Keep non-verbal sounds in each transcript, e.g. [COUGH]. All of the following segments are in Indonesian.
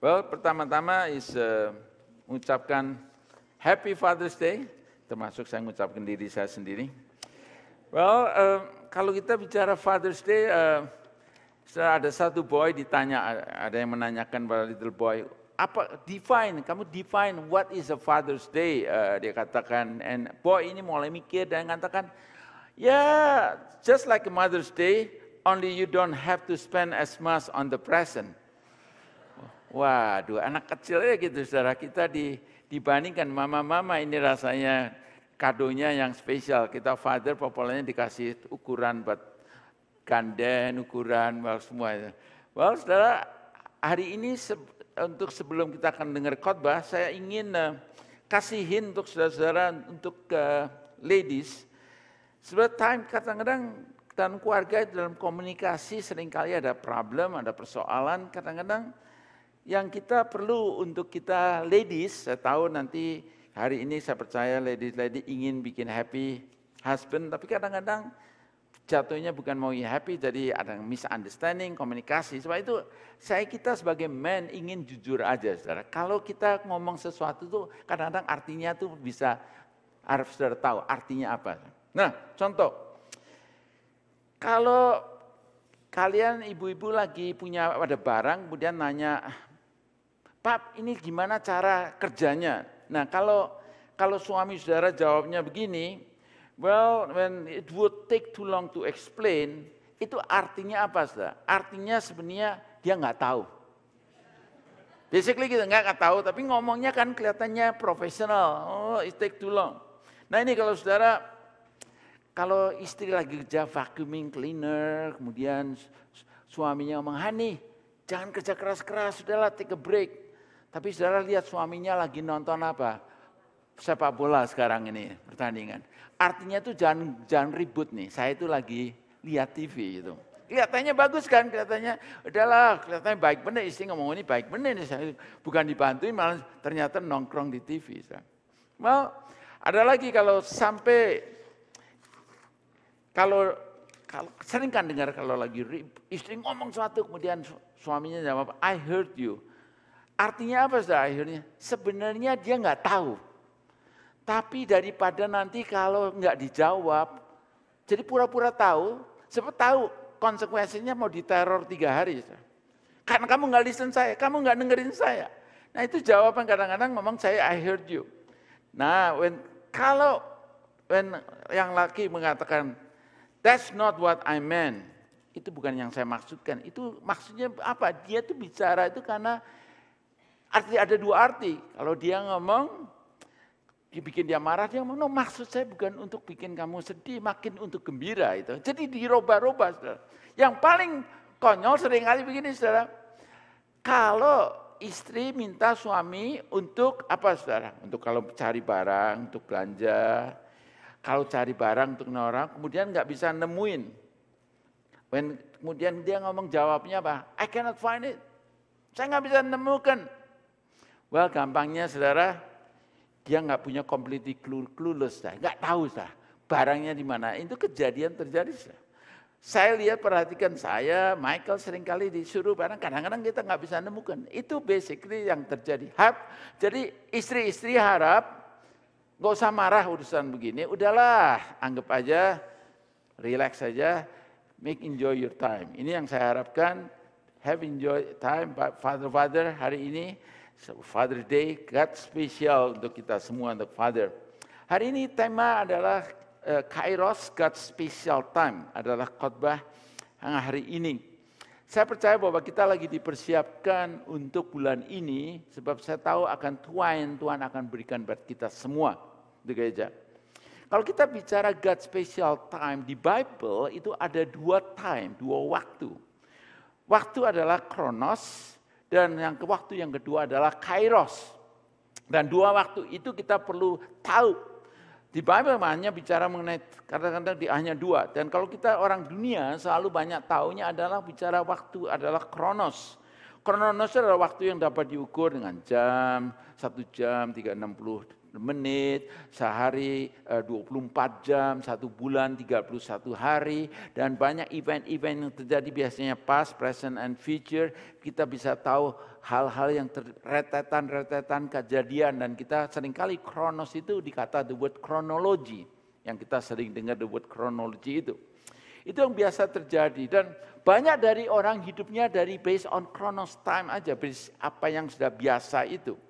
Well, pertama-tama is uh, mengucapkan Happy Father's Day, termasuk saya mengucapkan diri saya sendiri. Well, uh, kalau kita bicara Father's Day, uh, ada satu boy ditanya, ada yang menanyakan pada little boy, apa define kamu define what is a Father's Day uh, dia katakan and boy ini mulai mikir dan mengatakan ya yeah, just like Mother's Day only you don't have to spend as much on the present Waduh, anak kecil ya gitu saudara kita di, dibandingkan mama-mama ini rasanya kadonya yang spesial. Kita father populernya dikasih ukuran buat ganden, ukuran, well, semua itu. Well, saudara, hari ini se untuk sebelum kita akan dengar khotbah, saya ingin uh, kasihin untuk saudara-saudara, untuk uh, ladies. sebab time kadang-kadang dan keluarga, dalam komunikasi seringkali ada problem, ada persoalan, kadang-kadang yang kita perlu untuk kita ladies, saya tahu nanti hari ini saya percaya ladies-ladies ingin bikin happy husband, tapi kadang-kadang jatuhnya bukan mau happy, jadi ada misunderstanding, komunikasi. Sebab itu saya kita sebagai man ingin jujur aja, saudara. Kalau kita ngomong sesuatu tuh kadang-kadang artinya tuh bisa harus saudara tahu artinya apa. Nah, contoh. Kalau kalian ibu-ibu lagi punya ada barang, kemudian nanya Pak, ini gimana cara kerjanya? Nah, kalau kalau suami saudara jawabnya begini, well, when it would take too long to explain, itu artinya apa, saudara? Artinya sebenarnya dia nggak tahu. Basically kita gitu, nggak tahu, tapi ngomongnya kan kelihatannya profesional. Oh, it take too long. Nah ini kalau saudara, kalau istri lagi kerja vacuuming cleaner, kemudian suaminya ngomong, Hani, jangan kerja keras-keras, sudahlah take a break. Tapi saudara lihat suaminya lagi nonton apa? Sepak bola sekarang ini pertandingan. Artinya itu jangan, jangan ribut nih. Saya itu lagi lihat TV gitu. Kelihatannya bagus kan, kelihatannya adalah kelihatannya baik benar istri ngomong ini baik benar nih saya bukan dibantuin malah ternyata nongkrong di TV. Well, ada lagi kalau sampai kalau kalau sering kan dengar kalau lagi istri ngomong suatu kemudian suaminya jawab I heard you. Artinya apa sudah akhirnya? Sebenarnya dia nggak tahu. Tapi daripada nanti kalau nggak dijawab, jadi pura-pura tahu, sebab tahu konsekuensinya mau diteror tiga hari. Karena kamu nggak listen saya, kamu nggak dengerin saya. Nah itu jawaban kadang-kadang memang saya I heard you. Nah when, kalau when yang laki mengatakan that's not what I meant, itu bukan yang saya maksudkan. Itu maksudnya apa? Dia tuh bicara itu karena Arti ada dua arti. Kalau dia ngomong, dibikin dia marah, dia ngomong, no maksud saya bukan untuk bikin kamu sedih, makin untuk gembira itu. Jadi diroba-roba, saudara. Yang paling konyol sering kali begini, saudara. Kalau istri minta suami untuk apa, saudara? Untuk kalau cari barang, untuk belanja, kalau cari barang untuk orang, kemudian nggak bisa nemuin. When, kemudian dia ngomong jawabnya apa? I cannot find it. Saya nggak bisa nemukan. Well, gampangnya saudara, dia nggak punya completely clueless, saudara. nggak tahu sah, barangnya di mana. Itu kejadian terjadi. Saudara. Saya lihat perhatikan saya, Michael seringkali disuruh barang, kadang-kadang kita nggak bisa nemukan. Itu basically yang terjadi. Harap, jadi istri-istri harap nggak usah marah urusan begini, udahlah anggap aja, relax saja, make enjoy your time. Ini yang saya harapkan, have enjoy time, father-father hari ini So, Father Day, God special untuk kita semua, untuk Father. Hari ini tema adalah uh, Kairos, God special time, adalah khotbah hari ini. Saya percaya bahwa kita lagi dipersiapkan untuk bulan ini, sebab saya tahu akan Tuhan, Tuhan akan berikan buat kita semua di gereja. Kalau kita bicara God special time di Bible itu ada dua time, dua waktu. Waktu adalah kronos, dan yang ke waktu yang kedua adalah kairos. Dan dua waktu itu kita perlu tahu. Di Bible hanya bicara mengenai kadang-kadang di hanya dua. Dan kalau kita orang dunia selalu banyak tahunya adalah bicara waktu adalah kronos. Kronos adalah waktu yang dapat diukur dengan jam, satu jam, tiga enam puluh menit, sehari 24 eh, jam, satu bulan 31 hari, dan banyak event-event yang terjadi biasanya past, present, and future, kita bisa tahu hal-hal yang retetan-retetan kejadian, dan kita seringkali kronos itu dikata the word chronology, yang kita sering dengar the word chronology itu. Itu yang biasa terjadi dan banyak dari orang hidupnya dari based on chronos time aja, based apa yang sudah biasa itu.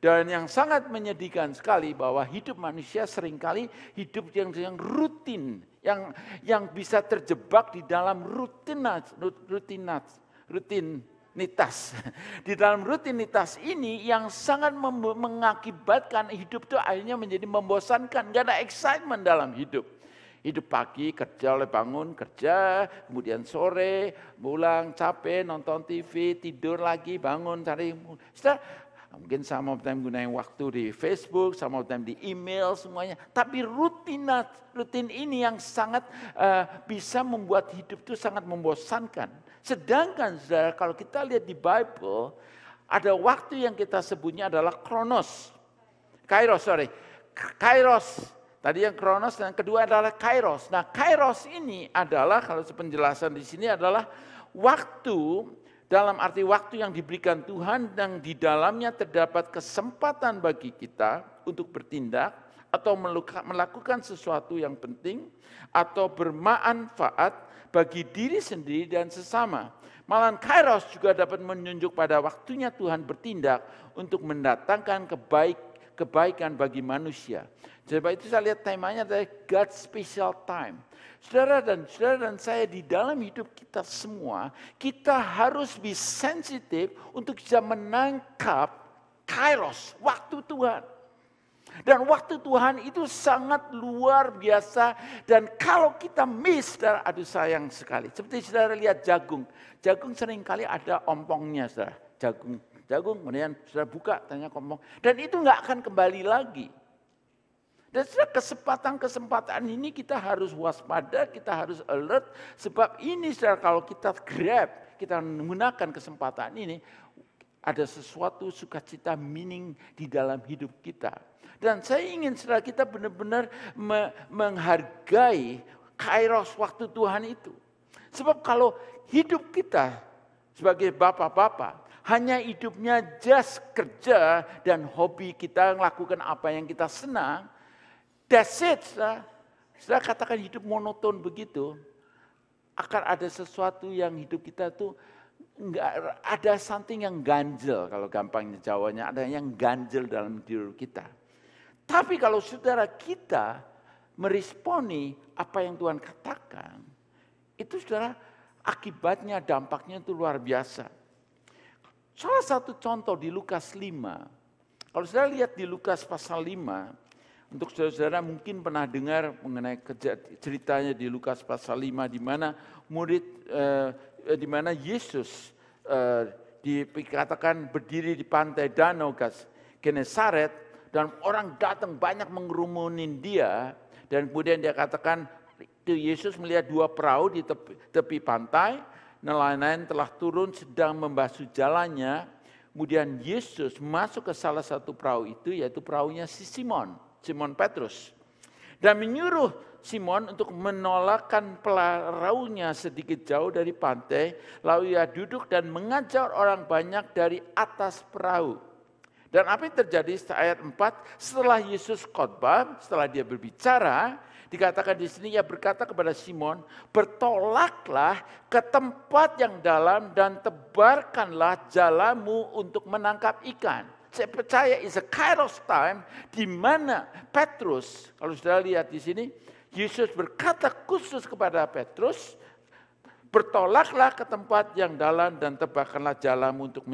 Dan yang sangat menyedihkan sekali bahwa hidup manusia seringkali hidup yang, yang rutin, yang yang bisa terjebak di dalam rutinat rutinat rutinitas. [LAUGHS] Di dalam rutinitas ini yang sangat mengakibatkan hidup itu akhirnya menjadi membosankan, gak ada excitement dalam hidup. Hidup pagi kerja oleh bangun kerja, kemudian sore pulang capek nonton TV tidur lagi bangun cari. Setelah Nah, mungkin some of them gunain waktu di Facebook, some of them di email semuanya. Tapi rutinat, rutin ini yang sangat uh, bisa membuat hidup itu sangat membosankan. Sedangkan saudara kalau kita lihat di Bible, ada waktu yang kita sebutnya adalah kronos. Kairos, sorry. Kairos. Tadi yang kronos dan yang kedua adalah kairos. Nah kairos ini adalah, kalau penjelasan di sini adalah waktu dalam arti waktu yang diberikan Tuhan yang di dalamnya terdapat kesempatan bagi kita untuk bertindak atau melakukan sesuatu yang penting atau bermanfaat bagi diri sendiri dan sesama. Malahan kairos juga dapat menunjuk pada waktunya Tuhan bertindak untuk mendatangkan kebaikan kebaikan bagi manusia. Sebab itu saya lihat temanya adalah God special time. Saudara dan saudara dan saya di dalam hidup kita semua, kita harus be sensitif untuk bisa menangkap kairos, waktu Tuhan. Dan waktu Tuhan itu sangat luar biasa dan kalau kita miss, saudara, aduh sayang sekali. Seperti saudara lihat jagung, jagung seringkali ada ompongnya saudara, jagung jagung, kemudian sudah buka, tanya ngomong. Dan itu nggak akan kembali lagi. Dan setelah kesempatan-kesempatan ini kita harus waspada, kita harus alert. Sebab ini setelah kalau kita grab, kita menggunakan kesempatan ini, ada sesuatu sukacita meaning di dalam hidup kita. Dan saya ingin setelah kita benar-benar me menghargai kairos waktu Tuhan itu. Sebab kalau hidup kita sebagai bapak-bapak, hanya hidupnya just kerja dan hobi kita melakukan apa yang kita senang. That's it. Saya katakan hidup monoton begitu. Akan ada sesuatu yang hidup kita tuh enggak ada something yang ganjel kalau gampangnya Jawanya ada yang ganjel dalam diri kita. Tapi kalau saudara kita meresponi apa yang Tuhan katakan, itu saudara akibatnya dampaknya itu luar biasa. Salah satu contoh di Lukas 5. Kalau saudara lihat di Lukas pasal 5, untuk saudara-saudara mungkin pernah dengar mengenai ceritanya di Lukas pasal 5 di mana murid eh, di mana Yesus eh, dikatakan berdiri di pantai danau Genesaret dan orang datang banyak mengerumunin dia dan kemudian dia katakan Yesus melihat dua perahu di tepi, tepi pantai nelayan nelayan telah turun sedang membasuh jalannya. Kemudian Yesus masuk ke salah satu perahu itu yaitu perahunya si Simon, Simon Petrus. Dan menyuruh Simon untuk menolakkan perahunya sedikit jauh dari pantai. Lalu ia duduk dan mengajar orang banyak dari atas perahu. Dan apa yang terjadi setelah ayat 4, setelah Yesus khotbah, setelah dia berbicara, Dikatakan di sini ia berkata kepada Simon, "Bertolaklah ke tempat yang dalam dan tebarkanlah jalamu untuk menangkap ikan." Saya percaya is a kairos time di mana Petrus, kalau sudah lihat di sini, Yesus berkata khusus kepada Petrus, bertolaklah ke tempat yang dalam dan tebakanlah jalamu untuk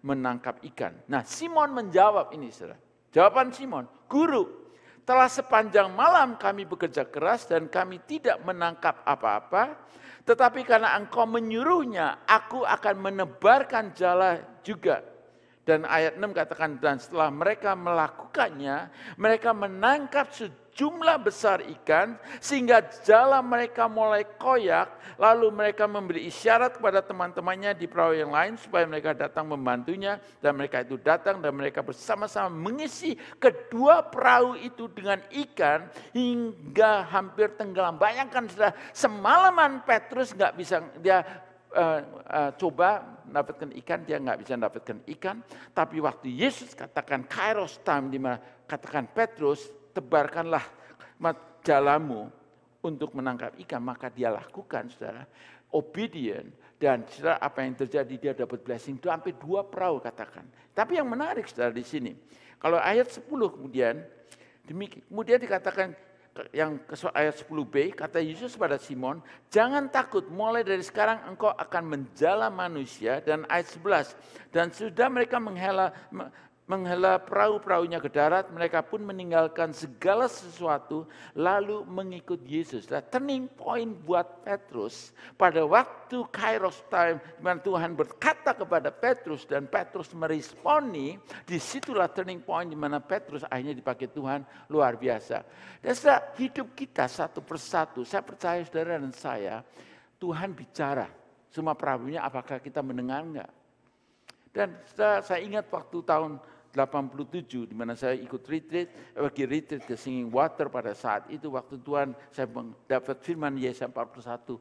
menangkap ikan. Nah Simon menjawab ini saudara. Jawaban Simon, guru telah sepanjang malam kami bekerja keras dan kami tidak menangkap apa-apa, tetapi karena engkau menyuruhnya, aku akan menebarkan jala juga dan ayat 6 katakan, dan setelah mereka melakukannya, mereka menangkap sejumlah besar ikan, sehingga jalan mereka mulai koyak, lalu mereka memberi isyarat kepada teman-temannya di perahu yang lain, supaya mereka datang membantunya, dan mereka itu datang, dan mereka bersama-sama mengisi kedua perahu itu dengan ikan, hingga hampir tenggelam. Bayangkan sudah semalaman Petrus nggak bisa, dia uh, uh, coba mendapatkan ikan, dia nggak bisa mendapatkan ikan. Tapi waktu Yesus katakan kairos time, di mana katakan Petrus, tebarkanlah jalamu untuk menangkap ikan, maka dia lakukan, saudara. Obedient, dan saudara apa yang terjadi, dia dapat blessing. Itu hampir dua perahu katakan. Tapi yang menarik saudara di sini, kalau ayat 10 kemudian, demikian, kemudian dikatakan yang ayat 10b kata Yesus kepada Simon, "Jangan takut, mulai dari sekarang engkau akan menjala manusia." Dan ayat 11, "Dan sudah mereka menghela menghela perahu-perahunya ke darat, mereka pun meninggalkan segala sesuatu lalu mengikut Yesus. Nah, turning point buat Petrus pada waktu Kairos time dimana Tuhan berkata kepada Petrus dan Petrus meresponi, disitulah turning point di mana Petrus akhirnya dipakai Tuhan luar biasa. Dan setelah hidup kita satu persatu, saya percaya saudara dan saya, Tuhan bicara. Semua perahunya apakah kita mendengar enggak? Dan saya ingat waktu tahun 87 di mana saya ikut retreat, bagi retreat ke Singing Water pada saat itu waktu Tuhan saya mendapat firman Yesaya 41,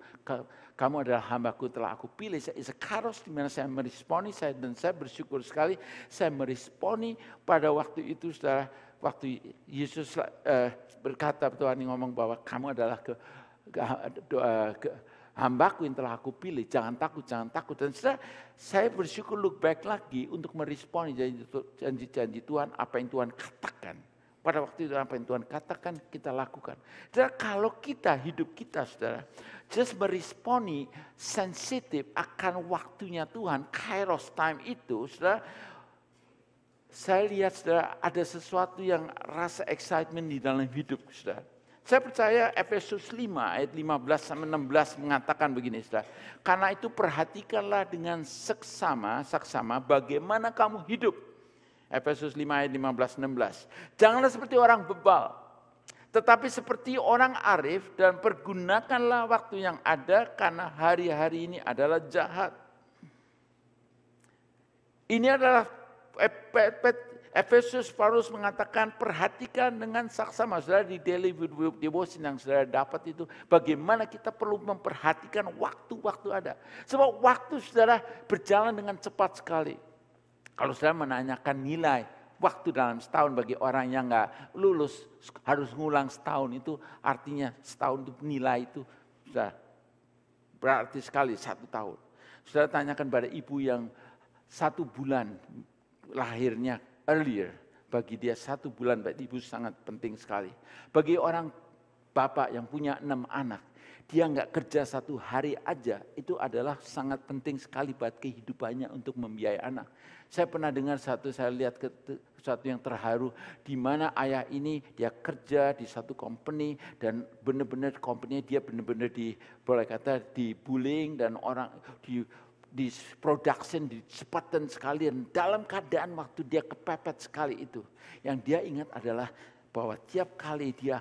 kamu adalah hambaku telah aku pilih. Saya sekaros di mana saya meresponi saya dan saya bersyukur sekali saya meresponi pada waktu itu setelah waktu Yesus eh, berkata Tuhan ngomong bahwa kamu adalah ke, ke, ke hambaku yang telah aku pilih, jangan takut, jangan takut. Dan setelah saya bersyukur look back lagi untuk merespon janji-janji Tuhan, apa yang Tuhan katakan. Pada waktu itu apa yang Tuhan katakan, kita lakukan. Saudara, kalau kita, hidup kita saudara, just meresponi sensitif akan waktunya Tuhan, kairos time itu, saudara, saya lihat saudara ada sesuatu yang rasa excitement di dalam hidup saudara. Saya percaya Efesus 5 ayat 15 sampai 16 mengatakan begini Saudara. Karena itu perhatikanlah dengan seksama, saksama bagaimana kamu hidup. Efesus 5 ayat 15 16. Janganlah seperti orang bebal, tetapi seperti orang arif dan pergunakanlah waktu yang ada karena hari-hari ini adalah jahat. Ini adalah eh, Efesus Paulus mengatakan perhatikan dengan saksama saudara di daily devotion yang saudara dapat itu bagaimana kita perlu memperhatikan waktu-waktu ada. Sebab waktu saudara berjalan dengan cepat sekali. Kalau saudara menanyakan nilai waktu dalam setahun bagi orang yang nggak lulus harus ngulang setahun itu artinya setahun itu nilai itu sudah berarti sekali satu tahun. Saudara tanyakan pada ibu yang satu bulan lahirnya earlier. Bagi dia satu bulan baik ibu sangat penting sekali. Bagi orang bapak yang punya enam anak, dia nggak kerja satu hari aja, itu adalah sangat penting sekali buat kehidupannya untuk membiayai anak. Saya pernah dengar satu, saya lihat ke, satu yang terharu, di mana ayah ini dia kerja di satu company dan benar-benar company dia benar-benar di boleh kata bullying dan orang di di production cepatan sekali dan dalam keadaan waktu dia kepepet sekali itu yang dia ingat adalah bahwa tiap kali dia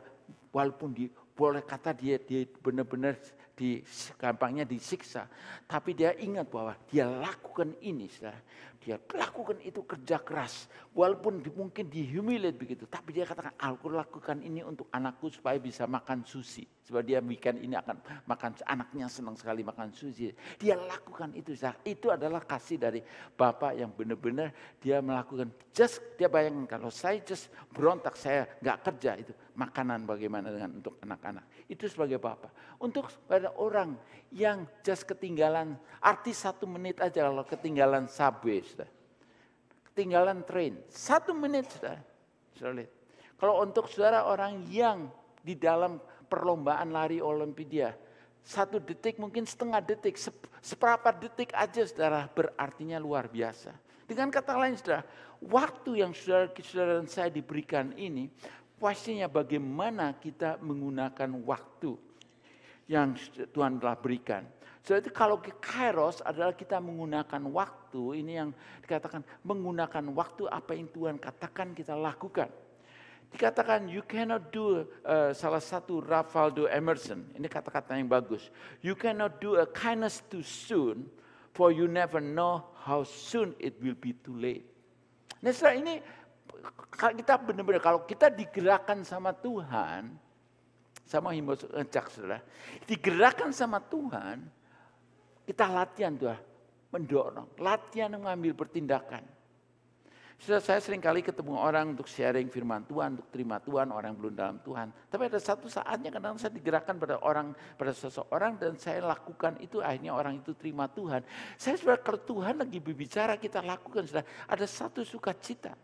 walaupun di boleh kata dia dia benar-benar di gampangnya disiksa tapi dia ingat bahwa dia lakukan ini saudara, dia lakukan itu kerja keras. Walaupun mungkin dihumiliate begitu. Tapi dia katakan, aku lakukan ini untuk anakku supaya bisa makan sushi. Sebab dia weekend ini akan makan, anaknya senang sekali makan sushi. Dia lakukan itu. Itu adalah kasih dari Bapak yang benar-benar dia melakukan. Just, dia bayangkan kalau saya just berontak, saya nggak kerja itu. Makanan bagaimana dengan untuk anak-anak. Itu sebagai Bapak. Untuk pada orang yang just ketinggalan, artis satu menit aja kalau ketinggalan subway, sudah. ketinggalan train, satu menit sudah. sudah kalau untuk saudara orang yang di dalam perlombaan lari Olimpidia, satu detik mungkin setengah detik, seberapa detik aja saudara berartinya luar biasa. Dengan kata lain saudara, waktu yang saudara-saudara dan saya diberikan ini, pastinya bagaimana kita menggunakan waktu yang Tuhan telah berikan. So kalau kairos adalah kita menggunakan waktu, ini yang dikatakan menggunakan waktu apa yang Tuhan katakan kita lakukan. Dikatakan you cannot do uh, salah satu Ralph Emerson, ini kata-kata yang bagus. You cannot do a kindness too soon, for you never know how soon it will be too late. Nah ini kita benar-benar kalau kita digerakkan sama Tuhan, sama himbau renjak saudara. Digerakkan sama Tuhan, kita latihan tuh ah, mendorong, latihan mengambil pertindakan. sudah saya sering kali ketemu orang untuk sharing firman Tuhan, untuk terima Tuhan, orang yang belum dalam Tuhan. Tapi ada satu saatnya kadang saya digerakkan pada orang, pada seseorang dan saya lakukan itu akhirnya orang itu terima Tuhan. Saya sebenarnya kalau Tuhan lagi berbicara kita lakukan sudah ada satu sukacita.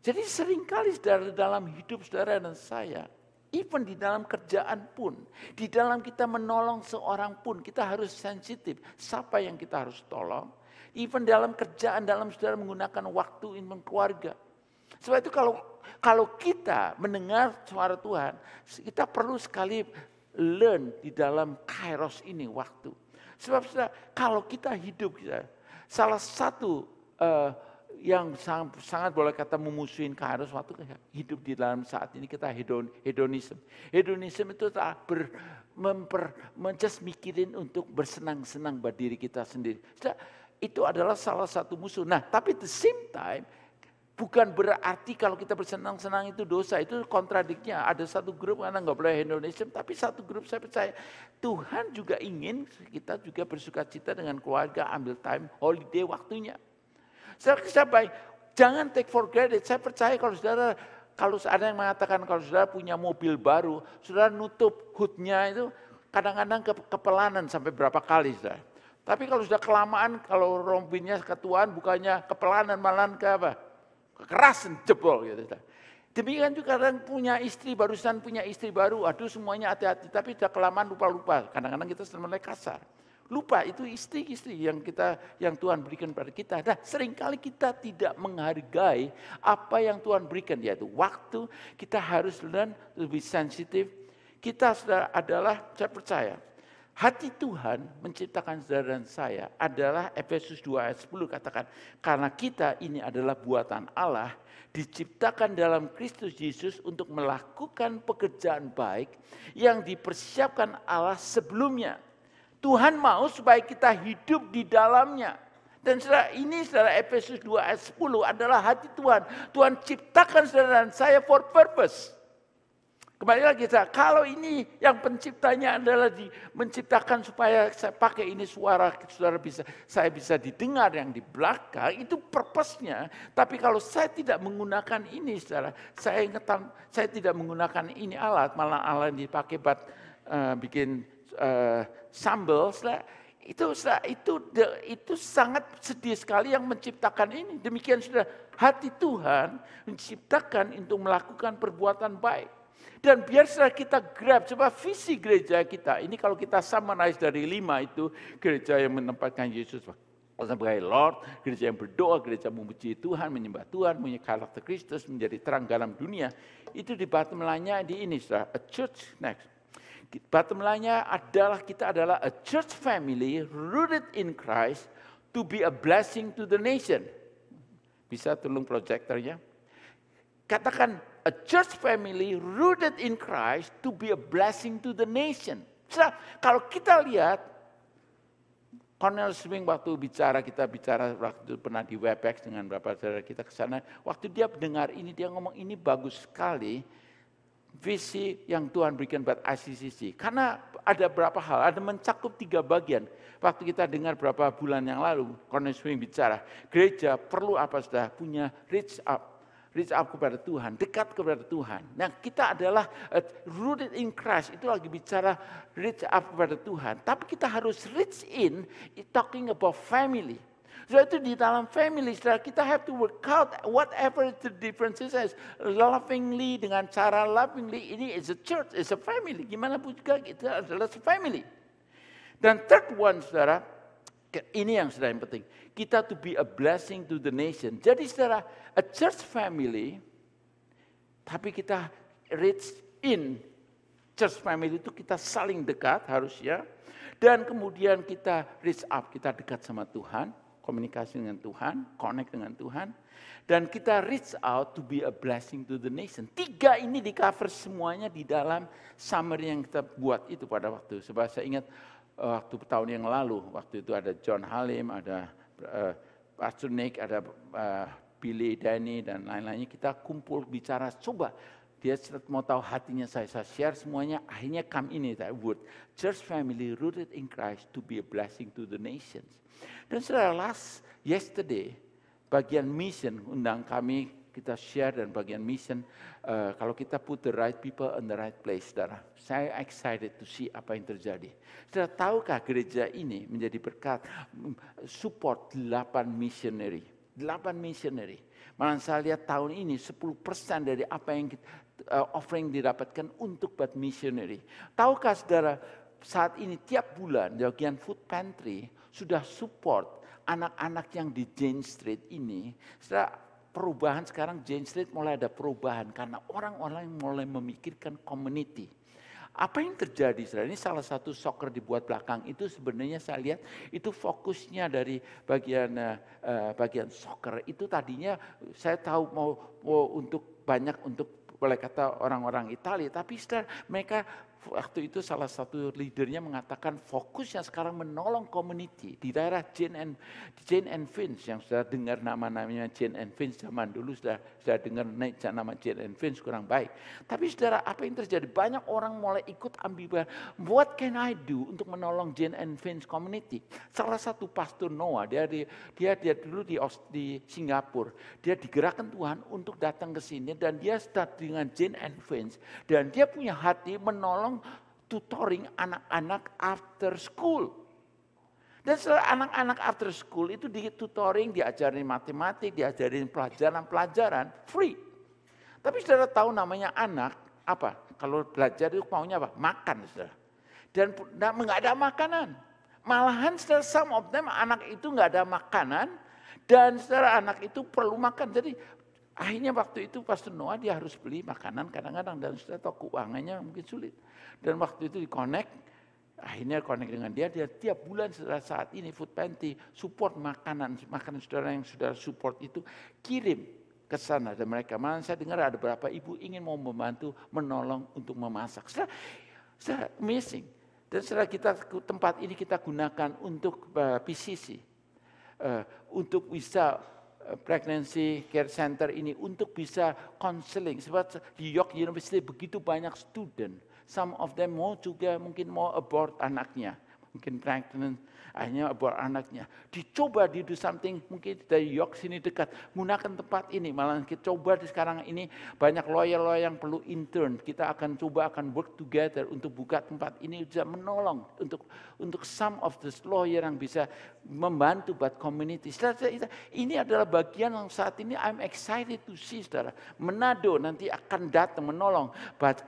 Jadi seringkali saudara dalam hidup saudara dan saya Even di dalam kerjaan pun, di dalam kita menolong seorang pun, kita harus sensitif. Siapa yang kita harus tolong? Even dalam kerjaan, dalam saudara menggunakan waktu dengan keluarga. Sebab itu kalau kalau kita mendengar suara Tuhan, kita perlu sekali learn di dalam kairos ini waktu. Sebab saudara, kalau kita hidup, salah satu uh, yang sangat, sangat boleh kata memusuhin Kairos waktu hidup di dalam saat ini kita hedon, hedonisme Hedonisme itu tak ber, memper, mikirin untuk bersenang-senang buat diri kita sendiri. Itu adalah salah satu musuh. Nah, tapi the same time, bukan berarti kalau kita bersenang-senang itu dosa. Itu kontradiknya. Ada satu grup karena nggak boleh Indonesia, tapi satu grup saya percaya Tuhan juga ingin kita juga bersuka cita dengan keluarga, ambil time holiday waktunya. Saya, saya baik, jangan take for granted. Saya percaya kalau saudara kalau ada yang mengatakan kalau saudara punya mobil baru, saudara nutup hoodnya itu kadang-kadang ke, kepelanan sampai berapa kali saudara. Tapi kalau sudah kelamaan, kalau rompinya ketuaan bukannya kepelanan malahan ke apa? Kekerasan jebol gitu. Saudara. Demikian juga kadang punya istri, barusan punya istri baru, aduh semuanya hati-hati, tapi sudah kelamaan lupa-lupa. Kadang-kadang kita sudah mulai kasar. Lupa itu istri-istri yang kita yang Tuhan berikan pada kita. Nah, seringkali kita tidak menghargai apa yang Tuhan berikan yaitu waktu. Kita harus learn lebih sensitif. Kita saudara adalah saya percaya Hati Tuhan menciptakan saudara dan saya adalah Efesus 2 ayat 10 katakan karena kita ini adalah buatan Allah diciptakan dalam Kristus Yesus untuk melakukan pekerjaan baik yang dipersiapkan Allah sebelumnya Tuhan mau supaya kita hidup di dalamnya. Dan saudara, ini saudara Efesus 2 ayat 10 adalah hati Tuhan. Tuhan ciptakan saudara dan saya for purpose. Kembali lagi saudara, kalau ini yang penciptanya adalah di, menciptakan supaya saya pakai ini suara saudara bisa saya bisa didengar yang di belakang itu purpose-nya. Tapi kalau saya tidak menggunakan ini saudara, saya ingetan saya tidak menggunakan ini alat malah alat dipakai buat uh, bikin uh, eh, setelah, itu setelah, itu de, itu sangat sedih sekali yang menciptakan ini. Demikian sudah hati Tuhan menciptakan untuk melakukan perbuatan baik. Dan biar setelah kita grab, coba visi gereja kita, ini kalau kita summarize dari lima itu, gereja yang menempatkan Yesus sebagai Lord, gereja yang berdoa, gereja memuji Tuhan, menyembah Tuhan, punya karakter Kristus, menjadi terang dalam dunia. Itu di bottom line-nya di ini, sudah, a church next. Bottom line-nya adalah kita adalah a church family rooted in Christ to be a blessing to the nation. Bisa tolong proyektornya? Katakan a church family rooted in Christ to be a blessing to the nation. Setelah, kalau kita lihat Cornel Swing waktu bicara kita bicara waktu pernah di WebEx dengan beberapa saudara kita ke sana, waktu dia mendengar ini dia ngomong ini bagus sekali visi yang Tuhan berikan buat ICCC. Karena ada berapa hal, ada mencakup tiga bagian. Waktu kita dengar berapa bulan yang lalu, Cornelius Swing bicara, gereja perlu apa sudah punya reach up, reach up kepada Tuhan, dekat kepada Tuhan. Nah kita adalah eh, rooted in Christ, itu lagi bicara reach up kepada Tuhan. Tapi kita harus reach in, talking about family setelah itu di dalam family, setelah kita have to work out whatever the differences is. Lovingly, dengan cara lovingly, ini is a church, is a family. Gimana pun juga kita adalah family. Dan third one, saudara, ini yang saudara yang penting. Kita to be a blessing to the nation. Jadi saudara, a church family, tapi kita reach in church family itu kita saling dekat harusnya. Dan kemudian kita reach up, kita dekat sama Tuhan komunikasi dengan Tuhan, connect dengan Tuhan, dan kita reach out to be a blessing to the nation. Tiga ini di cover semuanya di dalam summer yang kita buat itu pada waktu. Sebab saya ingat eh, waktu tahun yang lalu, waktu itu ada John Halim, ada eh, Pastor Nick, ada eh, Billy Danny dan lain-lainnya. Kita kumpul bicara, coba dia mau tahu hatinya saya, saya share semuanya. Akhirnya come ini that word. Church family rooted in Christ to be a blessing to the nations. Dan setelah last yesterday bagian mission undang kami kita share dan bagian mission uh, kalau kita put the right people in the right place saudara saya excited to see apa yang terjadi saudara tahukah gereja ini menjadi berkat mm, support 8 missionary 8 missionary malah saya lihat tahun ini 10% dari apa yang kita Eh, offering didapatkan untuk buat missionary. Tahukah saudara, saat ini tiap bulan Yogian Food Pantry sudah support anak-anak yang di Jane Street ini. Saudara, perubahan sekarang Jane Street mulai ada perubahan karena orang-orang yang mulai memikirkan community. Apa yang terjadi saudara? Ini salah satu soccer dibuat belakang itu sebenarnya saya lihat itu fokusnya dari bagian eh, eh, bagian soccer itu tadinya saya tahu mau, mau untuk banyak untuk boleh kata orang-orang Italia. Tapi mereka waktu itu salah satu leadernya mengatakan fokusnya sekarang menolong community di daerah Jane and Jane and Vince yang sudah dengar nama-namanya Jane and Vince zaman dulu sudah sudah dengar naik nama Jane and Vince kurang baik. Tapi saudara apa yang terjadi? Banyak orang mulai ikut ambil What can I do untuk menolong Jane and Vince community? Salah satu pastor Noah dia dia dia, dia dulu di di Singapura dia digerakkan Tuhan untuk datang ke sini dan dia start dengan Jane and Vince dan dia punya hati menolong tutoring anak-anak after school. Dan setelah anak-anak after school itu di tutoring, diajarin matematik, diajarin pelajaran-pelajaran, free. Tapi saudara tahu namanya anak, apa? Kalau belajar itu maunya apa? Makan, saudara. Dan nggak ada makanan. Malahan saudara, some of them anak itu nggak ada makanan, dan saudara anak itu perlu makan. Jadi Akhirnya waktu itu Pastor Noah dia harus beli makanan kadang-kadang dan sudah tahu keuangannya mungkin sulit. Dan waktu itu di connect, akhirnya connect dengan dia, dia tiap bulan setelah saat ini food pantry support makanan, makanan saudara yang sudah support itu kirim ke sana dan mereka mana saya dengar ada beberapa ibu ingin mau membantu menolong untuk memasak. Setelah, setelah amazing. Dan setelah kita tempat ini kita gunakan untuk uh, PCC, uh, untuk bisa pregnancy care center ini untuk bisa counseling. Sebab di York University begitu banyak student, some of them mau juga mungkin mau abort anaknya mungkin pregnant, akhirnya buat anaknya. Dicoba di do something, mungkin dari York sini dekat, gunakan tempat ini. Malah kita coba di sekarang ini banyak lawyer-lawyer yang perlu intern. Kita akan coba akan work together untuk buka tempat ini bisa menolong untuk untuk some of the lawyer yang bisa membantu buat community. Saudara, ini adalah bagian yang saat ini I'm excited to see saudara. Menado nanti akan datang menolong,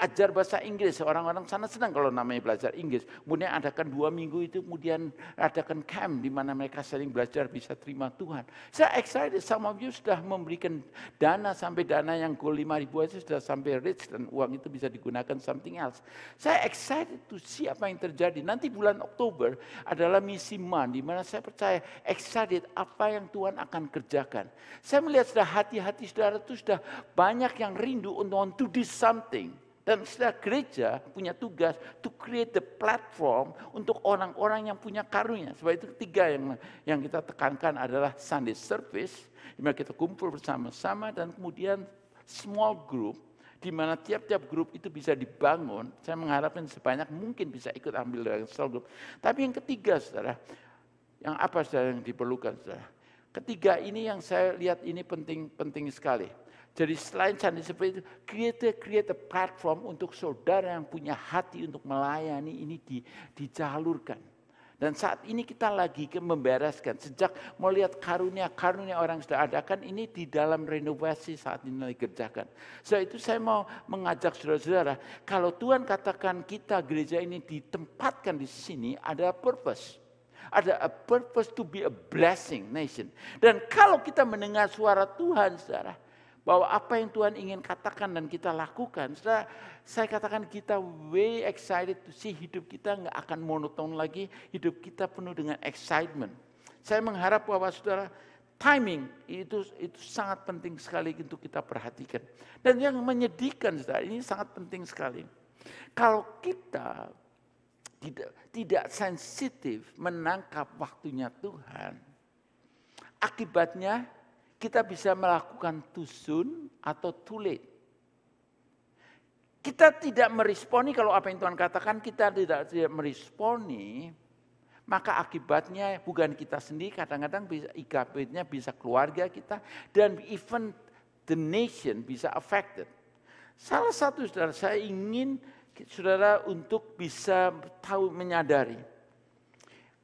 ajar bahasa Inggris. Orang-orang sana senang kalau namanya belajar Inggris. Kemudian adakan dua minggu minggu itu kemudian adakan camp di mana mereka sering belajar bisa terima Tuhan. Saya excited, some of you sudah memberikan dana sampai dana yang goal 5 ribu aja sudah sampai rich dan uang itu bisa digunakan something else. Saya excited to see apa yang terjadi. Nanti bulan Oktober adalah misi man di mana saya percaya excited apa yang Tuhan akan kerjakan. Saya melihat sudah hati-hati saudara itu sudah banyak yang rindu untuk to do something. Dan setelah gereja punya tugas to create the platform untuk orang-orang yang punya karunia. Sebab itu ketiga yang yang kita tekankan adalah Sunday service, di mana kita kumpul bersama-sama dan kemudian small group di mana tiap-tiap grup itu bisa dibangun. Saya mengharapkan sebanyak mungkin bisa ikut ambil dalam small group. Tapi yang ketiga, saudara, yang apa saudara yang diperlukan, saudara? Ketiga ini yang saya lihat ini penting penting sekali. Jadi selain candi seperti itu, create, create a platform untuk saudara yang punya hati untuk melayani ini di, dijalurkan. Dan saat ini kita lagi ke membereskan. Sejak melihat karunia-karunia orang sudah ada kan ini di dalam renovasi saat ini lagi kerjakan. So itu saya mau mengajak saudara-saudara, kalau Tuhan katakan kita gereja ini ditempatkan di sini ada purpose. Ada a purpose to be a blessing nation. Dan kalau kita mendengar suara Tuhan, saudara, bahwa apa yang Tuhan ingin katakan dan kita lakukan, saudara, saya katakan kita way excited to see hidup kita nggak akan monoton lagi, hidup kita penuh dengan excitement. Saya mengharap bahwa saudara timing itu itu sangat penting sekali untuk kita perhatikan. Dan yang menyedihkan saudara ini sangat penting sekali. Kalau kita tidak tidak sensitif menangkap waktunya Tuhan, akibatnya kita bisa melakukan tusun atau tulit. Kita tidak meresponi kalau apa yang Tuhan katakan kita tidak tidak meresponi, maka akibatnya bukan kita sendiri, kadang-kadang bisa ikapitnya bisa keluarga kita dan even the nation bisa affected. Salah satu saudara saya ingin saudara untuk bisa tahu menyadari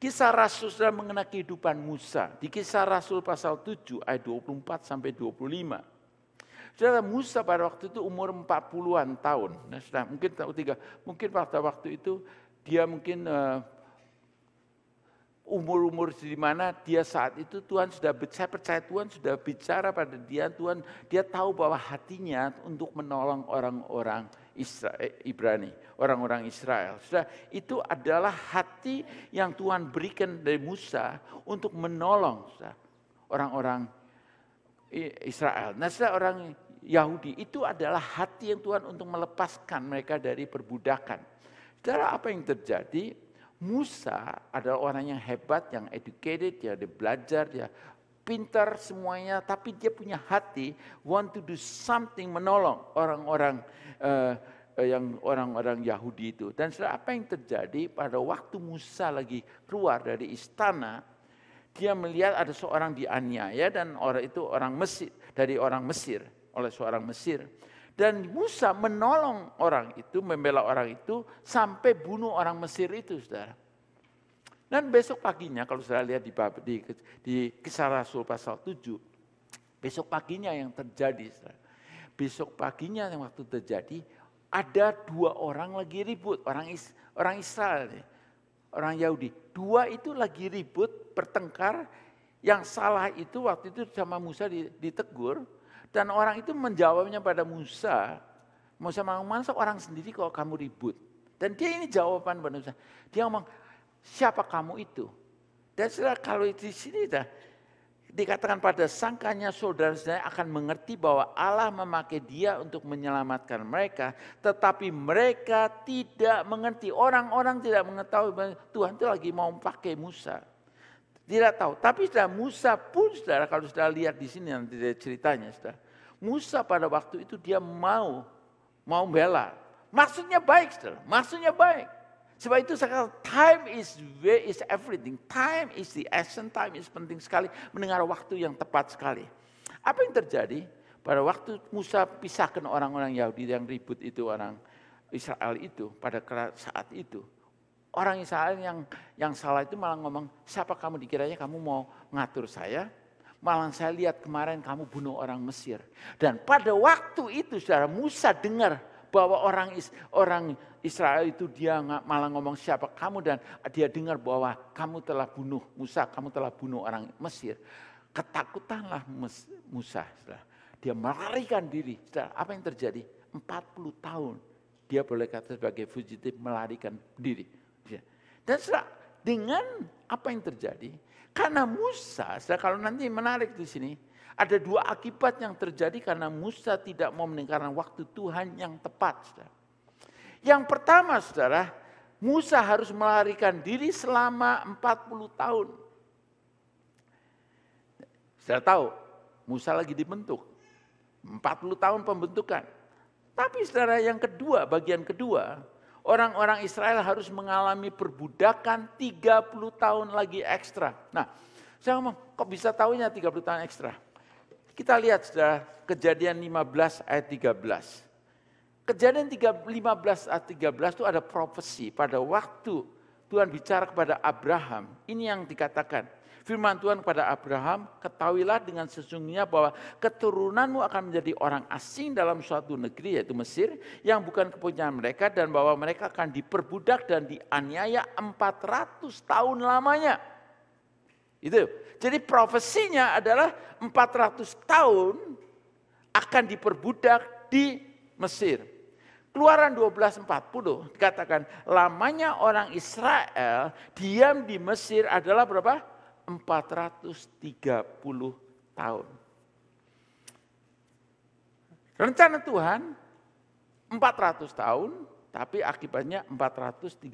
Kisah Rasul sudah mengenai kehidupan Musa. Di kisah Rasul pasal 7 ayat 24 sampai 25. Saudara Musa pada waktu itu umur 40-an tahun. Nah, sudah mungkin tahu tiga, mungkin pada waktu itu dia mungkin uh, umur-umur di mana dia saat itu Tuhan sudah saya percaya Tuhan sudah bicara pada dia Tuhan dia tahu bahwa hatinya untuk menolong orang-orang eh, Ibrani, orang-orang Israel. Sudah itu adalah hati yang Tuhan berikan dari Musa untuk menolong orang-orang Israel. Nah, sudah orang Yahudi itu adalah hati yang Tuhan untuk melepaskan mereka dari perbudakan. Secara apa yang terjadi? Musa adalah orang yang hebat, yang educated, dia belajar, dia pintar semuanya, tapi dia punya hati want to do something menolong orang-orang uh, yang orang-orang Yahudi itu. Dan setelah apa yang terjadi pada waktu Musa lagi keluar dari istana, dia melihat ada seorang dianiaya dan orang itu orang Mesir dari orang Mesir oleh seorang Mesir. Dan Musa menolong orang itu, membela orang itu sampai bunuh orang Mesir itu, saudara. Dan besok paginya, kalau saudara lihat di, di, di kisah Rasul pasal 7, besok paginya yang terjadi, saudara. Besok paginya yang waktu terjadi, ada dua orang lagi ribut, orang, is, orang Israel, orang Yahudi. Dua itu lagi ribut, bertengkar, yang salah itu waktu itu sama Musa ditegur, dan orang itu menjawabnya pada Musa, Musa mau masa orang sendiri kok kamu ribut. Dan dia ini jawaban pada Musa. Dia ngomong, siapa kamu itu? Dan setelah kalau di sini dah, dikatakan pada sangkanya saudara-saudara akan mengerti bahwa Allah memakai dia untuk menyelamatkan mereka, tetapi mereka tidak mengerti. Orang-orang tidak mengetahui Tuhan itu lagi mau pakai Musa. Tidak tahu. Tapi sudah Musa pun saudara kalau sudah lihat di sini nanti ceritanya sudah Musa pada waktu itu dia mau mau bela. Maksudnya baik, saudara. Maksudnya baik. Sebab itu saya kata, time is way is everything. Time is the essence, time is penting sekali. Mendengar waktu yang tepat sekali. Apa yang terjadi? Pada waktu Musa pisahkan orang-orang Yahudi yang ribut itu, orang Israel itu, pada saat itu. Orang Israel yang yang salah itu malah ngomong, siapa kamu dikiranya kamu mau ngatur saya? Malah saya lihat kemarin kamu bunuh orang Mesir. Dan pada waktu itu saudara Musa dengar bahwa orang orang Israel itu dia malah ngomong siapa kamu dan dia dengar bahwa kamu telah bunuh Musa, kamu telah bunuh orang Mesir. Ketakutanlah Musa. Dia melarikan diri. Saudara, apa yang terjadi? 40 tahun dia boleh kata sebagai fugitif melarikan diri. Ya. Dan setelah dengan apa yang terjadi, karena Musa, saya kalau nanti menarik di sini, ada dua akibat yang terjadi karena Musa tidak mau meninggalkan waktu Tuhan yang tepat. Saudara. Yang pertama, saudara, Musa harus melarikan diri selama 40 tahun. Saya tahu, Musa lagi dibentuk. 40 tahun pembentukan. Tapi saudara yang kedua, bagian kedua, orang-orang Israel harus mengalami perbudakan 30 tahun lagi ekstra. Nah, saya ngomong, kok bisa tahunya 30 tahun ekstra? Kita lihat sudah kejadian 15 ayat 13. Kejadian lima 15 ayat 13 itu ada profesi pada waktu Tuhan bicara kepada Abraham. Ini yang dikatakan. Firman Tuhan kepada Abraham, ketahuilah dengan sesungguhnya bahwa keturunanmu akan menjadi orang asing dalam suatu negeri yaitu Mesir yang bukan kepunyaan mereka dan bahwa mereka akan diperbudak dan dianiaya 400 tahun lamanya. Itu. Jadi profesinya adalah 400 tahun akan diperbudak di Mesir. Keluaran 12:40 dikatakan lamanya orang Israel diam di Mesir adalah berapa? 430 tahun. Rencana Tuhan 400 tahun, tapi akibatnya 430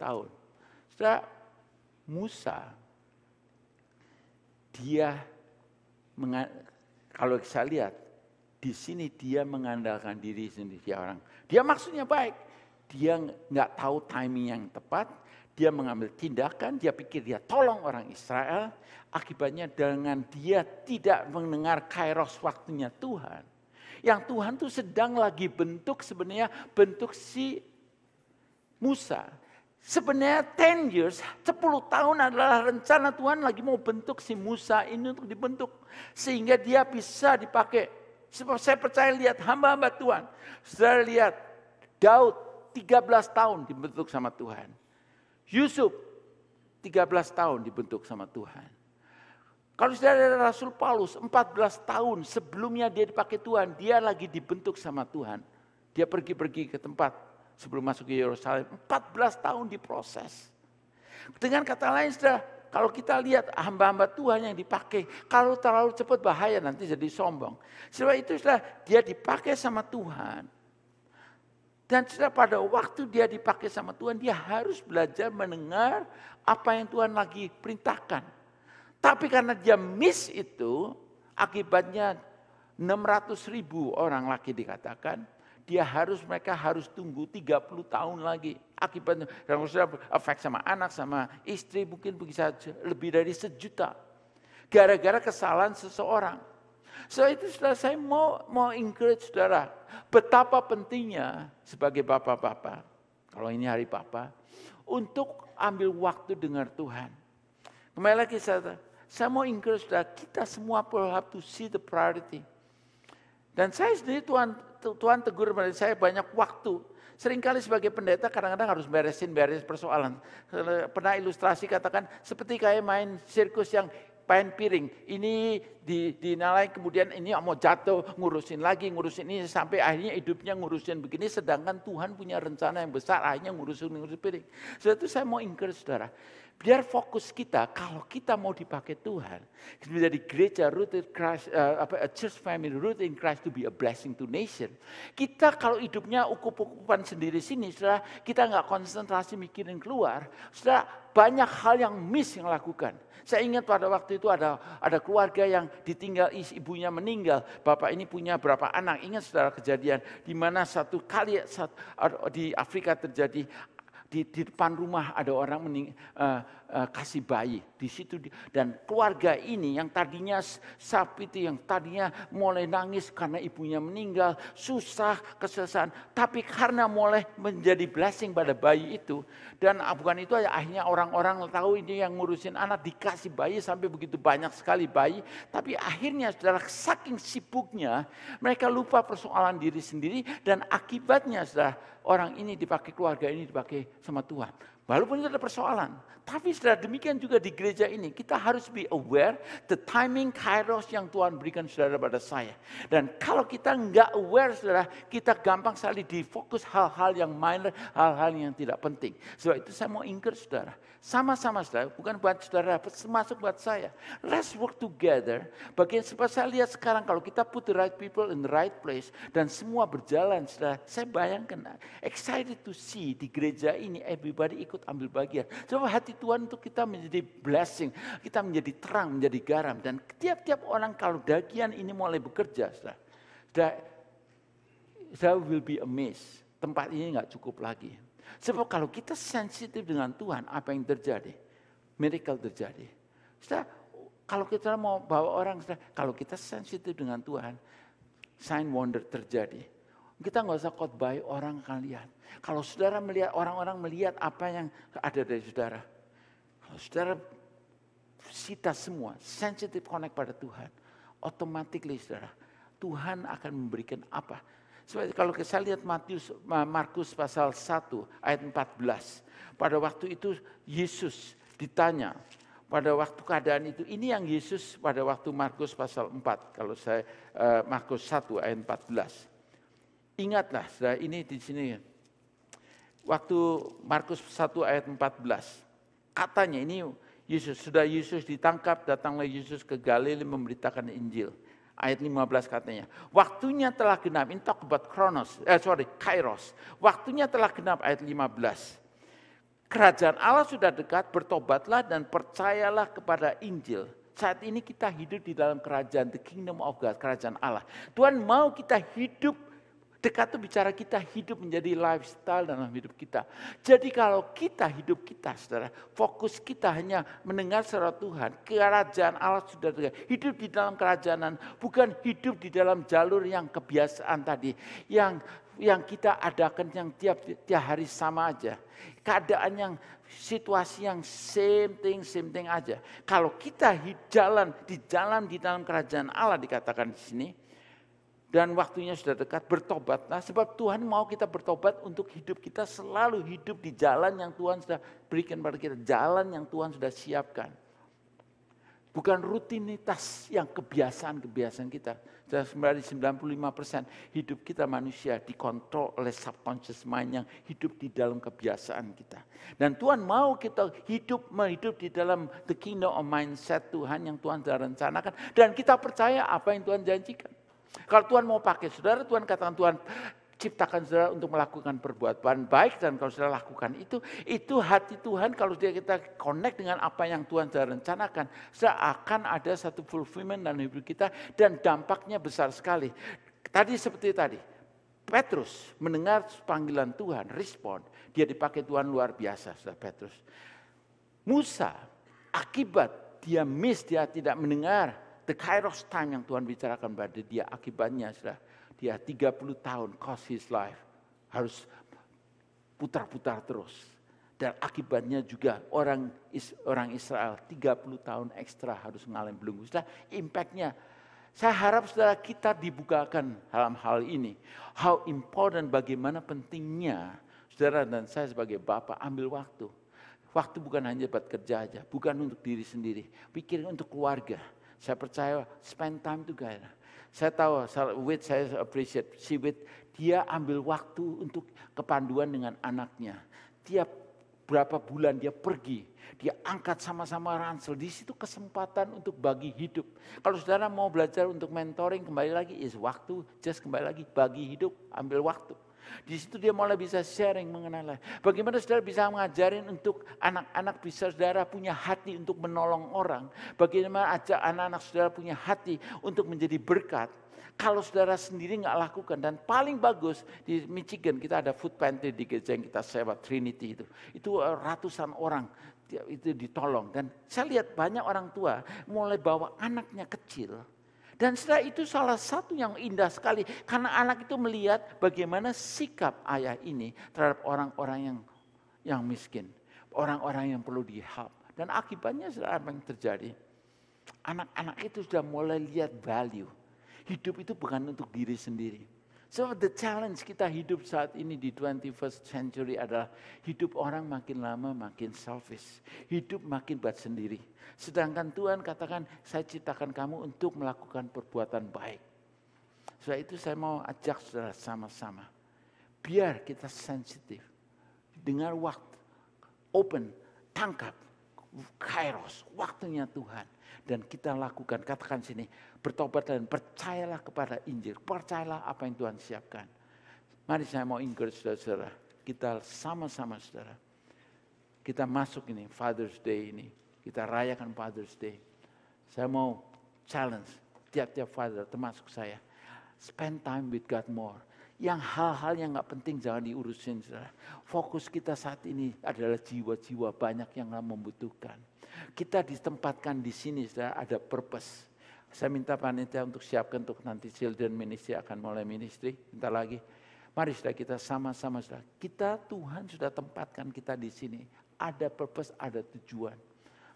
tahun. Sudah Musa, dia kalau saya lihat di sini dia mengandalkan diri sendiri orang. Dia maksudnya baik, dia nggak tahu timing yang tepat, dia mengambil tindakan, dia pikir dia tolong orang Israel. Akibatnya dengan dia tidak mendengar kairos waktunya Tuhan. Yang Tuhan tuh sedang lagi bentuk sebenarnya bentuk si Musa. Sebenarnya 10 years, 10 tahun adalah rencana Tuhan lagi mau bentuk si Musa ini untuk dibentuk. Sehingga dia bisa dipakai. Sebab Saya percaya lihat hamba-hamba Tuhan. Saya lihat Daud 13 tahun dibentuk sama Tuhan. Yusuf 13 tahun dibentuk sama Tuhan. Kalau sudah ada Rasul Paulus 14 tahun sebelumnya dia dipakai Tuhan, dia lagi dibentuk sama Tuhan. Dia pergi-pergi ke tempat sebelum masuk ke Yerusalem. 14 tahun diproses. Dengan kata lain sudah kalau kita lihat hamba-hamba Tuhan yang dipakai, kalau terlalu cepat bahaya nanti jadi sombong. Sebab itu sudah dia dipakai sama Tuhan dan setelah pada waktu dia dipakai sama Tuhan, dia harus belajar mendengar apa yang Tuhan lagi perintahkan. Tapi karena dia miss itu, akibatnya 600 ribu orang lagi dikatakan, dia harus mereka harus tunggu 30 tahun lagi. Akibatnya, dan maksudnya efek sama anak, sama istri, mungkin bisa lebih dari sejuta. Gara-gara kesalahan seseorang. So itu setelah saya mau mau encourage saudara, betapa pentingnya sebagai bapak-bapak, kalau ini hari bapak, untuk ambil waktu dengar Tuhan. Kembali lagi saya, saya mau encourage saudara, kita semua perlu have to see the priority. Dan saya sendiri Tuhan Tuhan tegur pada saya banyak waktu. Seringkali sebagai pendeta kadang-kadang harus beresin beres persoalan. Pernah ilustrasi katakan seperti kayak main sirkus yang pain piring, ini di, dinilai kemudian ini mau jatuh, ngurusin lagi, ngurusin ini, sampai akhirnya hidupnya ngurusin begini, sedangkan Tuhan punya rencana yang besar, akhirnya ngurusin, ngurusin piring. Setelah itu saya mau encourage saudara, Biar fokus kita, kalau kita mau dipakai Tuhan, menjadi gereja rooted Christ, uh, apa, a church family rooted in Christ to be a blessing to nation. Kita kalau hidupnya ukup-ukupan sendiri sini, saudara, kita nggak konsentrasi mikirin keluar, saudara, banyak hal yang miss yang lakukan. Saya ingat pada waktu itu ada ada keluarga yang ditinggal ibunya meninggal, bapak ini punya berapa anak. Ingat saudara kejadian di mana satu kali satu, di Afrika terjadi di, di depan rumah ada orang mening, uh, Eh, kasih bayi di situ dan keluarga ini yang tadinya sapi itu yang tadinya mulai nangis karena ibunya meninggal susah kesesahan tapi karena mulai menjadi blessing pada bayi itu dan ah, bukan itu akhirnya orang-orang tahu ini yang ngurusin anak dikasih bayi sampai begitu banyak sekali bayi tapi akhirnya saudara saking sibuknya mereka lupa persoalan diri sendiri dan akibatnya saudara orang ini dipakai keluarga ini dipakai sama Tuhan Walaupun itu ada persoalan, tapi setelah demikian juga di gereja ini, kita harus be aware the timing kairos yang Tuhan berikan saudara pada saya. Dan kalau kita nggak aware saudara, kita gampang sekali difokus hal-hal yang minor, hal-hal yang tidak penting. Sebab itu saya mau encourage saudara, sama-sama saudara, bukan buat saudara, termasuk buat saya. Let's work together. Bagian seperti saya lihat sekarang, kalau kita put the right people in the right place, dan semua berjalan saudara, saya bayangkan, excited to see di gereja ini, everybody ikut ikut ambil bagian. Sebab hati Tuhan itu kita menjadi blessing, kita menjadi terang, menjadi garam. Dan tiap-tiap orang kalau dagian ini mulai bekerja, sudah, sudah, sudah will be amazed. Tempat ini nggak cukup lagi. Sebab kalau kita sensitif dengan Tuhan, apa yang terjadi? Miracle terjadi. Sudah, kalau kita mau bawa orang, sudah, kalau kita sensitif dengan Tuhan, sign wonder terjadi. Kita nggak usah khotbah orang akan lihat kalau saudara melihat orang-orang melihat apa yang ada dari saudara. Kalau saudara sita semua, sensitive connect pada Tuhan. Otomatis saudara, Tuhan akan memberikan apa? Sebab kalau saya lihat Matius, Markus pasal 1 ayat 14. Pada waktu itu Yesus ditanya, pada waktu keadaan itu. Ini yang Yesus pada waktu Markus pasal 4, kalau saya eh, Markus 1 ayat 14. Ingatlah, saudara, ini di sini waktu Markus 1 ayat 14. Katanya ini Yesus, sudah Yesus ditangkap, datanglah Yesus ke Galilea memberitakan Injil. Ayat 15 katanya, waktunya telah genap, ini talk about Kronos, eh, sorry, Kairos. Waktunya telah genap, ayat 15. Kerajaan Allah sudah dekat, bertobatlah dan percayalah kepada Injil. Saat ini kita hidup di dalam kerajaan, the kingdom of God, kerajaan Allah. Tuhan mau kita hidup Dekat itu bicara kita hidup menjadi lifestyle dalam hidup kita. Jadi kalau kita hidup kita, saudara, fokus kita hanya mendengar suara Tuhan, kerajaan Allah sudah dekat. Hidup di dalam kerajaan, bukan hidup di dalam jalur yang kebiasaan tadi, yang yang kita adakan yang tiap tiap hari sama aja. Keadaan yang situasi yang same thing same thing aja. Kalau kita jalan di jalan di dalam kerajaan Allah dikatakan di sini, dan waktunya sudah dekat, bertobat. Nah, sebab Tuhan mau kita bertobat untuk hidup kita selalu hidup di jalan yang Tuhan sudah berikan pada kita, jalan yang Tuhan sudah siapkan. Bukan rutinitas yang kebiasaan-kebiasaan kita. sebenarnya 95% hidup kita manusia dikontrol oleh subconscious mind yang hidup di dalam kebiasaan kita. Dan Tuhan mau kita hidup hidup di dalam the kingdom of mindset Tuhan yang Tuhan sudah rencanakan. Dan kita percaya apa yang Tuhan janjikan. Kalau Tuhan mau pakai saudara, Tuhan katakan Tuhan ciptakan saudara untuk melakukan perbuatan baik dan kalau saudara lakukan itu, itu hati Tuhan kalau dia kita connect dengan apa yang Tuhan sudah rencanakan, seakan ada satu fulfillment dalam hidup kita dan dampaknya besar sekali. Tadi seperti tadi, Petrus mendengar panggilan Tuhan, respon, dia dipakai Tuhan luar biasa, saudara Petrus. Musa, akibat dia miss, dia tidak mendengar The kairos time yang Tuhan bicarakan pada dia akibatnya sudah dia 30 tahun cost his life harus putar-putar terus dan akibatnya juga orang orang Israel 30 tahun ekstra harus mengalami belenggu. Sudah impactnya saya harap saudara kita dibukakan dalam hal ini. How important, bagaimana pentingnya saudara dan saya sebagai bapak ambil waktu. Waktu bukan hanya buat kerja aja, bukan untuk diri sendiri. Pikirin untuk keluarga, saya percaya spend time together. Saya tahu with saya appreciate si with dia ambil waktu untuk kepanduan dengan anaknya. Tiap berapa bulan dia pergi, dia angkat sama-sama ransel. Di situ kesempatan untuk bagi hidup. Kalau saudara mau belajar untuk mentoring kembali lagi is waktu, just kembali lagi bagi hidup, ambil waktu. Di situ dia mulai bisa sharing mengenai Bagaimana saudara bisa mengajarin untuk anak-anak bisa saudara punya hati untuk menolong orang. Bagaimana ajak anak-anak saudara punya hati untuk menjadi berkat. Kalau saudara sendiri nggak lakukan dan paling bagus di Michigan kita ada food pantry di gereja yang kita sewa Trinity itu. Itu eh, ratusan orang itu ditolong dan saya lihat banyak orang tua mulai bawa anaknya kecil dan setelah itu salah satu yang indah sekali karena anak itu melihat bagaimana sikap ayah ini terhadap orang-orang yang yang miskin, orang-orang yang perlu dihelp. Dan akibatnya setelah apa yang terjadi? Anak-anak itu sudah mulai lihat value. Hidup itu bukan untuk diri sendiri So the challenge kita hidup saat ini di 21st century adalah hidup orang makin lama makin selfish. Hidup makin buat sendiri. Sedangkan Tuhan katakan, saya ciptakan kamu untuk melakukan perbuatan baik. Setelah itu saya mau ajak saudara sama-sama. Biar kita sensitif. Dengar waktu. Open. Tangkap. Kairos. Waktunya Tuhan dan kita lakukan. Katakan sini, bertobat dan percayalah kepada Injil. Percayalah apa yang Tuhan siapkan. Mari saya mau encourage saudara-saudara. Kita sama-sama saudara. Kita masuk ini, Father's Day ini. Kita rayakan Father's Day. Saya mau challenge tiap-tiap father, termasuk saya. Spend time with God more yang hal-hal yang nggak penting jangan diurusin saudara. Fokus kita saat ini adalah jiwa-jiwa banyak yang membutuhkan. Kita ditempatkan di sini, sudah ada purpose. Saya minta panitia untuk siapkan untuk nanti children ministry akan mulai ministry, Minta lagi. Mari sudah kita sama-sama sudah. Kita Tuhan sudah tempatkan kita di sini. Ada purpose, ada tujuan.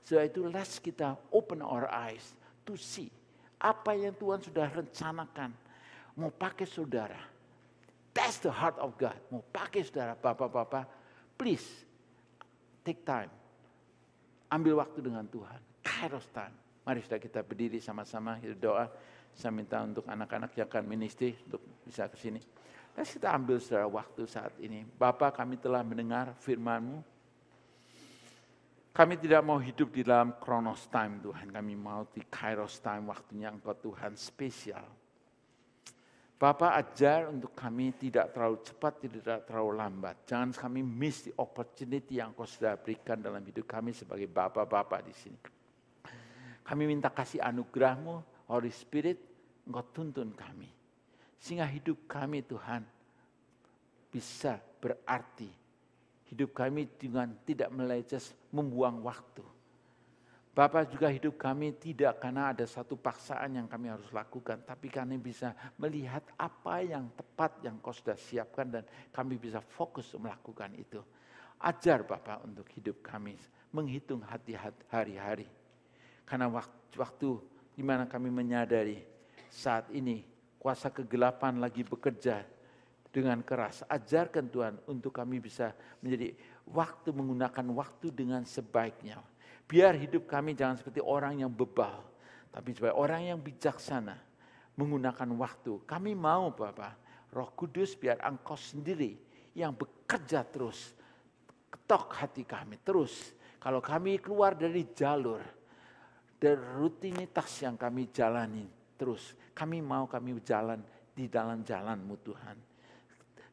Setelah itu let's kita open our eyes to see apa yang Tuhan sudah rencanakan. Mau pakai saudara. That's the heart of God. Mau pakai saudara, bapak-bapak. Please, take time. Ambil waktu dengan Tuhan. Kairos time. Mari sudah kita berdiri sama-sama kita doa. Saya minta untuk anak-anak yang akan ministry untuk bisa ke sini. Let's kita ambil secara waktu saat ini. Bapak kami telah mendengar FirmanMu. Kami tidak mau hidup di dalam Kronos time Tuhan. Kami mau di kairos time waktunya Engkau Tuhan spesial Bapak ajar untuk kami tidak terlalu cepat, tidak terlalu lambat. Jangan kami miss the opportunity yang kau sudah berikan dalam hidup kami sebagai bapak-bapak di sini. Kami minta kasih anugerahmu, Holy Spirit, engkau tuntun kami. Sehingga hidup kami Tuhan bisa berarti. Hidup kami dengan tidak meleces membuang waktu. Bapak juga hidup kami tidak karena ada satu paksaan yang kami harus lakukan, tapi kami bisa melihat apa yang tepat yang kau sudah siapkan dan kami bisa fokus melakukan itu. Ajar Bapak untuk hidup kami menghitung hati hati hari-hari. Karena waktu, waktu di mana kami menyadari saat ini kuasa kegelapan lagi bekerja dengan keras. Ajarkan Tuhan untuk kami bisa menjadi waktu menggunakan waktu dengan sebaiknya Biar hidup kami jangan seperti orang yang bebal, tapi sebagai orang yang bijaksana menggunakan waktu. Kami mau Bapak, Roh Kudus biar Engkau sendiri yang bekerja terus. Ketok hati kami terus. Kalau kami keluar dari jalur, dari rutinitas yang kami jalani terus. Kami mau kami jalan di dalam jalanmu Tuhan.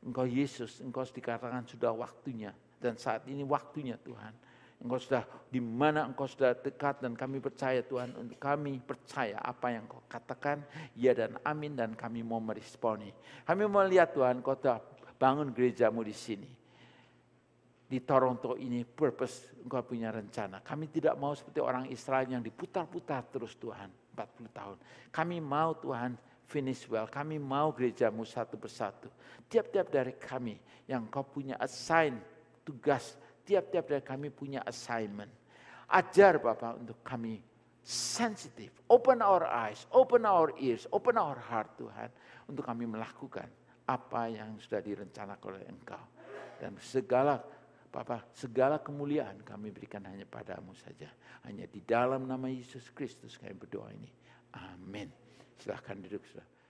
Engkau Yesus, Engkau dikatakan sudah waktunya. Dan saat ini waktunya Tuhan Engkau sudah di mana engkau sudah dekat dan kami percaya Tuhan untuk kami percaya apa yang kau katakan ya dan amin dan kami mau meresponi. Kami mau lihat Tuhan kau telah bangun gerejamu di sini. Di Toronto ini purpose engkau punya rencana. Kami tidak mau seperti orang Israel yang diputar-putar terus Tuhan 40 tahun. Kami mau Tuhan finish well. Kami mau gerejamu satu persatu. Tiap-tiap dari kami yang kau punya assign tugas tiap-tiap dari kami punya assignment. Ajar Bapak untuk kami sensitif. Open our eyes, open our ears, open our heart Tuhan. Untuk kami melakukan apa yang sudah direncanakan oleh Engkau. Dan segala Bapak, segala kemuliaan kami berikan hanya padamu saja. Hanya di dalam nama Yesus Kristus kami berdoa ini. Amin. Silahkan duduk, saudara.